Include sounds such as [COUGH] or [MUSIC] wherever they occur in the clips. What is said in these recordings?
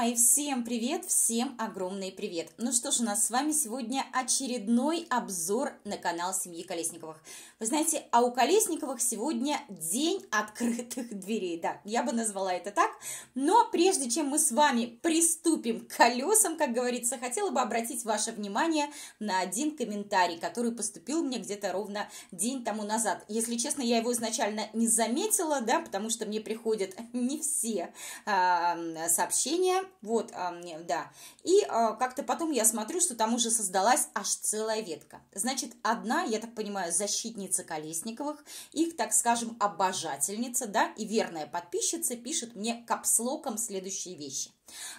мои, всем привет, всем огромный привет! Ну что ж, у нас с вами сегодня очередной обзор на канал семьи Колесниковых. Вы знаете, а у Колесниковых сегодня день открытых дверей, да, я бы назвала это так. Но прежде чем мы с вами приступим к колесам, как говорится, хотела бы обратить ваше внимание на один комментарий, который поступил мне где-то ровно день тому назад. Если честно, я его изначально не заметила, да, потому что мне приходят [LAUGHS] не все а, сообщения, вот, а, да. И а, как-то потом я смотрю, что там уже создалась аж целая ветка. Значит, одна, я так понимаю, защитница Колесниковых, их, так скажем, обожательница, да, и верная подписчица пишет мне капслоком следующие вещи.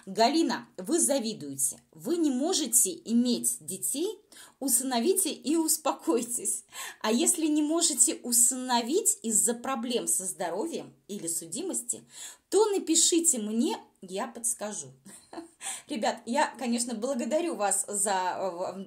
Галина, вы завидуете. Вы не можете иметь детей, усыновите и успокойтесь. А если не можете усыновить из-за проблем со здоровьем или судимости, то напишите мне я подскажу. [LAUGHS] Ребят, я, конечно, благодарю вас за,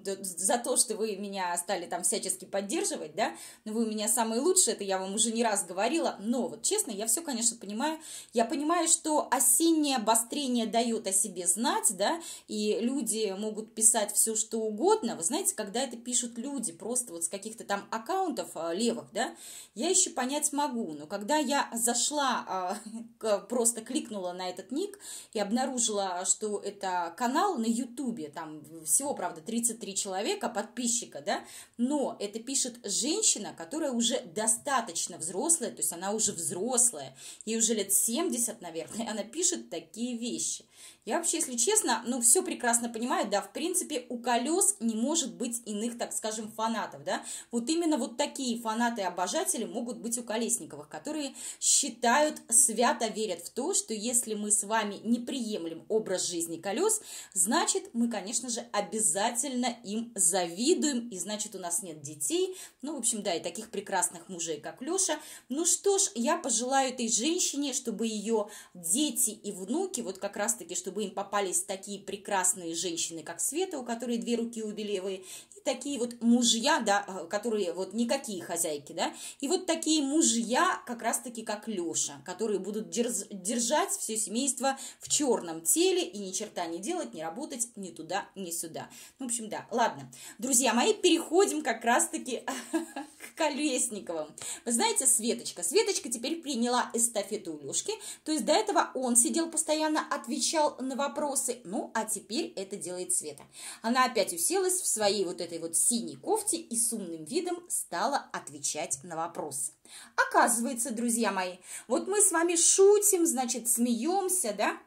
э, за то, что вы меня стали там всячески поддерживать, да, но вы у меня самые лучшие, это я вам уже не раз говорила, но вот честно, я все, конечно, понимаю, я понимаю, что осеннее обострение дает о себе знать, да, и люди могут писать все, что угодно, вы знаете, когда это пишут люди, просто вот с каких-то там аккаунтов э, левых, да, я еще понять могу, но когда я зашла, э, [LAUGHS] просто кликнула на этот ник и обнаружила, что это какой-то канал на Ютубе, там всего, правда, 33 человека, подписчика, да, но это пишет женщина, которая уже достаточно взрослая, то есть она уже взрослая, ей уже лет 70, наверное, она пишет такие вещи. Я вообще, если честно, ну, все прекрасно понимаю, да, в принципе, у колес не может быть иных, так скажем, фанатов, да. Вот именно вот такие фанаты и обожатели могут быть у Колесниковых, которые считают, свято верят в то, что если мы с вами не приемлем образ жизни колес, значит, мы, конечно же, обязательно им завидуем, и значит, у нас нет детей, ну, в общем, да, и таких прекрасных мужей, как Леша. Ну что ж, я пожелаю этой женщине, чтобы ее дети и внуки, вот как раз-таки, чтобы чтобы им попались такие прекрасные женщины, как Света, у которой две руки у и такие вот мужья, да, э, которые вот никакие хозяйки, да, и вот такие мужья, как раз-таки как Леша, которые будут дерз, держать все семейство в черном теле и ни черта не делать, не работать ни туда, ни сюда. Ну, в общем, да, ладно. Друзья мои, переходим как раз-таки [LAUGHS] к Колесниковым. Вы знаете, Светочка, Светочка теперь приняла эстафету у Лешки, то есть до этого он сидел постоянно, отвечал на вопросы. Ну, а теперь это делает Света. Она опять уселась в своей вот этой вот синей кофте и с умным видом стала отвечать на вопросы. Оказывается, друзья мои, вот мы с вами шутим, значит, смеемся, да?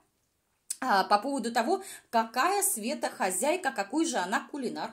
А, по поводу того, какая Света хозяйка, какой же она кулинар.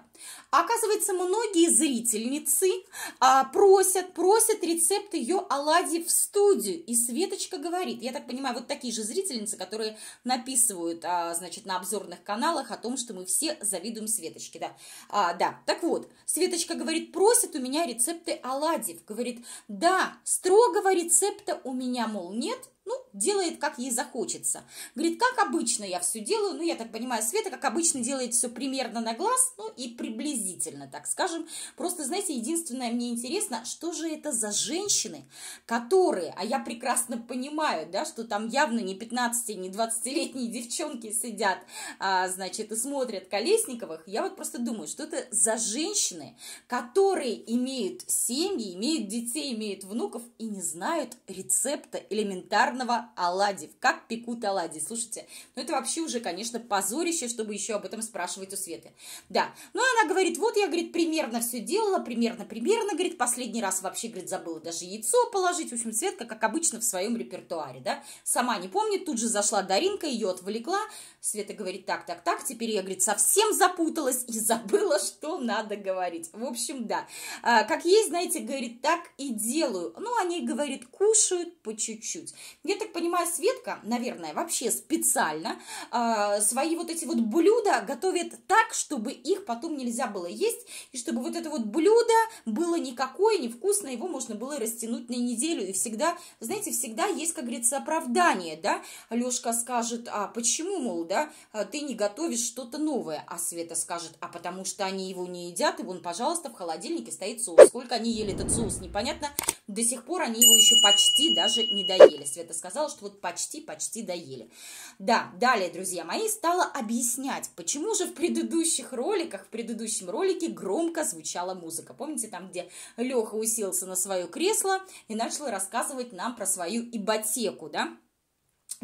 Оказывается, многие зрительницы а, просят, просят рецепт ее оладьи в студию. И Светочка говорит, я так понимаю, вот такие же зрительницы, которые написывают, а, значит, на обзорных каналах о том, что мы все завидуем Светочке, да. А, да, так вот, Светочка говорит, просят у меня рецепты оладьев. Говорит, да, строгого рецепта у меня, мол, нет, ну, делает, как ей захочется. Говорит, как обычно я все делаю, ну, я так понимаю, Света, как обычно, делает все примерно на глаз, ну, и приблизительно, так скажем. Просто, знаете, единственное, мне интересно, что же это за женщины, которые, а я прекрасно понимаю, да, что там явно не 15, не 20-летние девчонки сидят, а, значит, и смотрят Колесниковых, я вот просто думаю, что это за женщины, которые имеют семьи, имеют детей, имеют внуков и не знают рецепта элементарно шикарного оладьев. Как пекут оладьи, слушайте. Ну, это вообще уже, конечно, позорище, чтобы еще об этом спрашивать у Светы. Да, ну, она говорит, вот я, говорит, примерно все делала, примерно, примерно, говорит, последний раз вообще, говорит, забыла даже яйцо положить. В общем, Светка, как обычно, в своем репертуаре, да. Сама не помнит, тут же зашла Даринка, ее отвлекла. Света говорит, так, так, так, теперь я, говорит, совсем запуталась и забыла, что надо говорить. В общем, да, а, как есть, знаете, говорит, так и делаю. Ну, они, говорит, кушают по чуть-чуть. Я так понимаю, Светка, наверное, вообще специально э, свои вот эти вот блюда готовит так, чтобы их потом нельзя было есть, и чтобы вот это вот блюдо было никакое, невкусное, его можно было растянуть на неделю. И всегда, знаете, всегда есть, как говорится, оправдание, да? Лешка скажет, а почему, мол, да, а ты не готовишь что-то новое? А Света скажет, а потому что они его не едят, и вон, пожалуйста, в холодильнике стоит соус. Сколько они ели этот соус, непонятно. До сих пор они его еще почти даже не доели. Света сказала, что вот почти-почти доели. Да, далее, друзья мои, стала объяснять, почему же в предыдущих роликах, в предыдущем ролике громко звучала музыка. Помните, там, где Леха уселся на свое кресло и начал рассказывать нам про свою ипотеку, да?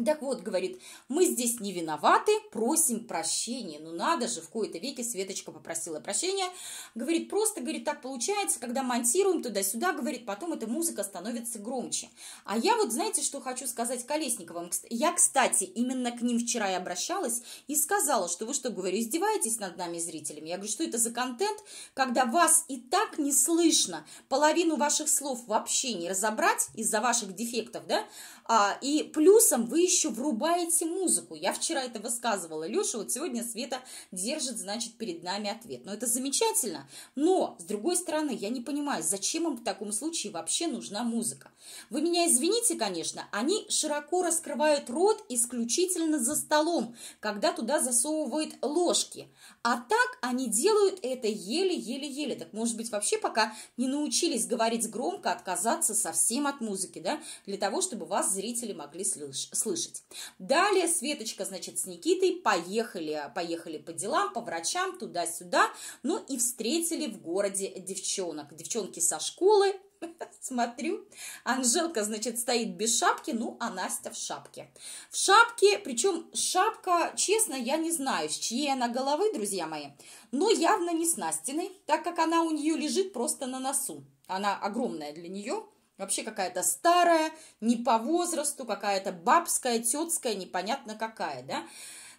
Так вот, говорит, мы здесь не виноваты, просим прощения. Ну надо же, в кои-то веке Светочка попросила прощения. Говорит, просто, говорит, так получается, когда монтируем туда-сюда, говорит, потом эта музыка становится громче. А я вот, знаете, что хочу сказать Колесниковым? Я, кстати, именно к ним вчера и обращалась и сказала, что вы что, говорю, издеваетесь над нами, зрителями? Я говорю, что это за контент, когда вас и так не слышно, половину ваших слов вообще не разобрать из-за ваших дефектов, да? А, и плюсом вы еще врубаете музыку. Я вчера это высказывала Леша, вот сегодня Света держит, значит, перед нами ответ. Но это замечательно. Но, с другой стороны, я не понимаю, зачем им в таком случае вообще нужна музыка. Вы меня извините, конечно, они широко раскрывают рот исключительно за столом, когда туда засовывают ложки. А так они делают это еле-еле-еле. Так, может быть, вообще пока не научились говорить громко, отказаться совсем от музыки, да, для того, чтобы вас зрители могли слышать услышать. Далее Светочка, значит, с Никитой поехали, поехали по делам, по врачам, туда-сюда, ну и встретили в городе девчонок. Девчонки со школы, [LAUGHS] Смотрю, Анжелка, значит, стоит без шапки, ну, а Настя в шапке. В шапке, причем шапка, честно, я не знаю, с чьей она головы, друзья мои, но явно не с Настиной, так как она у нее лежит просто на носу. Она огромная для нее, Вообще какая-то старая, не по возрасту, какая-то бабская, тетская, непонятно какая, да.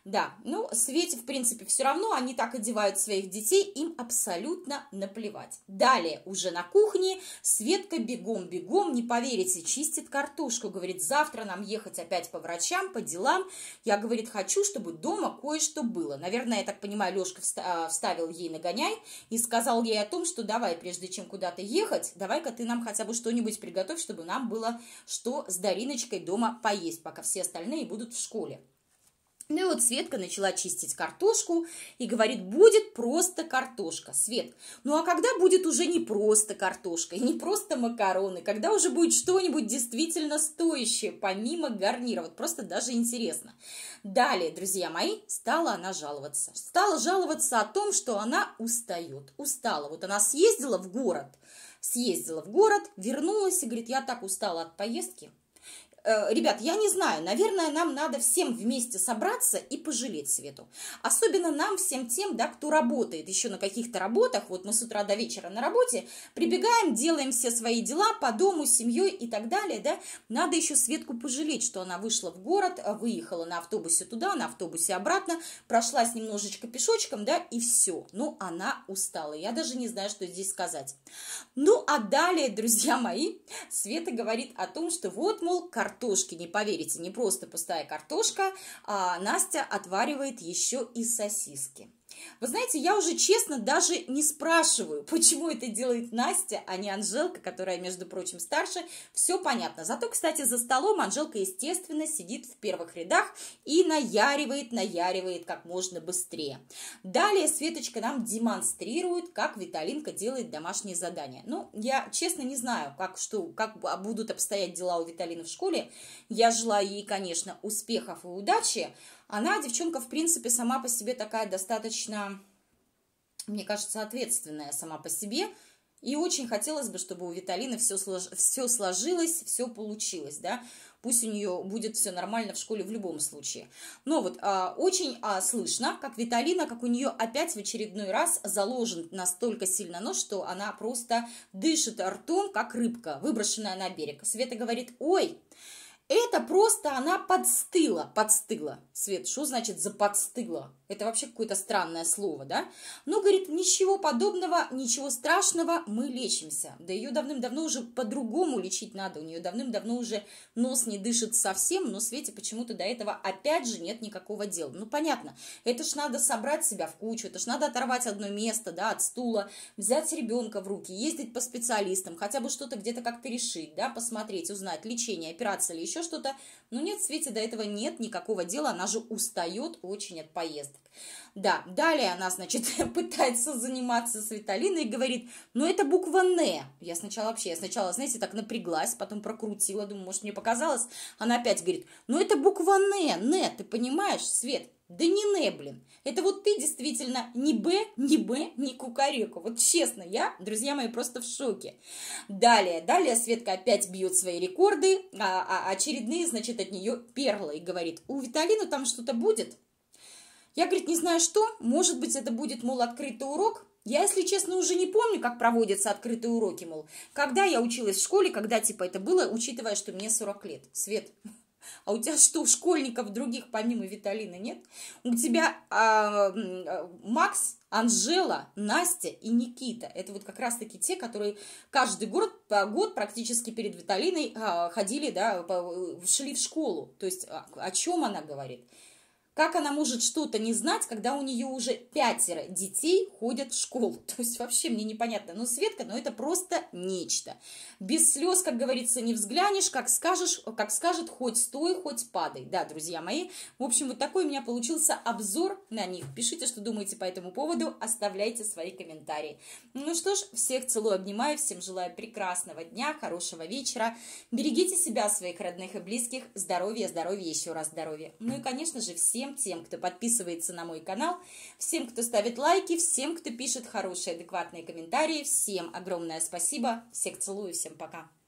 Да, ну, Свете, в принципе, все равно, они так одевают своих детей, им абсолютно наплевать. Далее, уже на кухне, Светка бегом-бегом, не поверите, чистит картошку, говорит, завтра нам ехать опять по врачам, по делам. Я, говорит, хочу, чтобы дома кое-что было. Наверное, я так понимаю, Лешка а, вставил ей нагоняй и сказал ей о том, что давай, прежде чем куда-то ехать, давай-ка ты нам хотя бы что-нибудь приготовь, чтобы нам было что с Дариночкой дома поесть, пока все остальные будут в школе. Ну и вот Светка начала чистить картошку и говорит, будет просто картошка. Свет, ну а когда будет уже не просто картошка и не просто макароны, когда уже будет что-нибудь действительно стоящее, помимо гарнира, вот просто даже интересно. Далее, друзья мои, стала она жаловаться. Стала жаловаться о том, что она устает, устала. Вот она съездила в город, съездила в город, вернулась и говорит, я так устала от поездки, Э, ребят, я не знаю, наверное, нам надо всем вместе собраться и пожалеть Свету. Особенно нам, всем тем, да, кто работает еще на каких-то работах, вот мы с утра до вечера на работе, прибегаем, делаем все свои дела по дому, с семьей и так далее, да, надо еще Светку пожалеть, что она вышла в город, э, выехала на автобусе туда, на автобусе обратно, прошлась немножечко пешочком, да, и все. Ну, она устала, я даже не знаю, что здесь сказать. Ну, а далее, друзья мои, Света говорит о том, что вот, мол, картина картошки, не поверите, не просто пустая картошка, а Настя отваривает еще и сосиски. Вы знаете, я уже честно даже не спрашиваю, [LAUGHS] почему это делает Настя, а не Анжелка, которая, между прочим, старше. Все понятно. Зато, кстати, за столом Анжелка, естественно, сидит в первых рядах и наяривает, наяривает как можно быстрее. Далее Светочка нам демонстрирует, как Виталинка делает домашние задания. Ну, я, честно, не знаю, как, что, как а будут обстоять дела у Виталины в школе. Я желаю ей, конечно, успехов и удачи, она, девчонка, в принципе, сама по себе такая достаточно, мне кажется, ответственная сама по себе. И очень хотелось бы, чтобы у Виталины все, слож... все сложилось, все получилось, да. Пусть у нее будет все нормально в школе в любом случае. Но вот а, очень а, слышно, как Виталина, как у нее опять в очередной раз заложен настолько сильно нос что она просто дышит ртом, как рыбка, выброшенная на берег. Света говорит, ой, это просто она подстыла, подстыла. Свет, что значит за подстыла? Это вообще какое-то странное слово, да? Но, ну, говорит, ничего подобного, ничего страшного, мы лечимся. Да ее давным-давно уже по-другому лечить надо, у нее давным-давно уже нос не дышит совсем, но Свете почему-то до этого опять же нет никакого дела. Ну, понятно, это ж надо собрать себя в кучу, это ж надо оторвать одно место, да, от стула, взять ребенка в руки, ездить по специалистам, хотя бы что-то где-то как-то решить, да, посмотреть, узнать, лечение, операция или еще что-то. Но нет, Свете до этого нет никакого дела, она же устает очень от поездок. Да, далее она, значит, [LAUGHS] пытается заниматься с Виталиной и говорит, ну это буква «Н». Я сначала вообще, я сначала, знаете, так напряглась, потом прокрутила, думаю, может, мне показалось. Она опять говорит, ну это буква «Н», «Н», ты понимаешь, Свет? Да не «Н», блин. Это вот ты действительно не «Б», не «Б», не «Кукареку». Вот честно, я, друзья мои, просто в шоке. Далее, далее Светка опять бьет свои рекорды, а, а, а очередные, значит, от нее перлы и говорит, у Виталины там что-то будет? Я, говорит, не знаю что, может быть, это будет, мол, открытый урок. Я, если честно, уже не помню, как проводятся открытые уроки, мол. Когда я училась в школе, когда, типа, это было, учитывая, что мне 40 лет. Свет, а у тебя что, школьников других помимо Виталина нет? У тебя а, а, Макс, Анжела, Настя и Никита. Это вот как раз-таки те, которые каждый год, год практически перед Виталиной а, ходили, да, шли в школу. То есть а, о, о чем она говорит? Как она может что-то не знать, когда у нее уже пятеро детей ходят в школу? [LAUGHS] То есть вообще мне непонятно. Ну, Светка, ну это просто нечто. Без слез, как говорится, не взглянешь, как скажешь, как скажет, хоть стой, хоть падай. Да, друзья мои, в общем, вот такой у меня получился обзор на них. Пишите, что думаете по этому поводу, оставляйте свои комментарии. Ну что ж, всех целую, обнимаю, всем желаю прекрасного дня, хорошего вечера. Берегите себя, своих родных и близких, здоровья, здоровья, еще раз здоровья. Ну и, конечно же, все всем тем, кто подписывается на мой канал, всем, кто ставит лайки, всем, кто пишет хорошие, адекватные комментарии. Всем огромное спасибо. Всех целую, всем пока.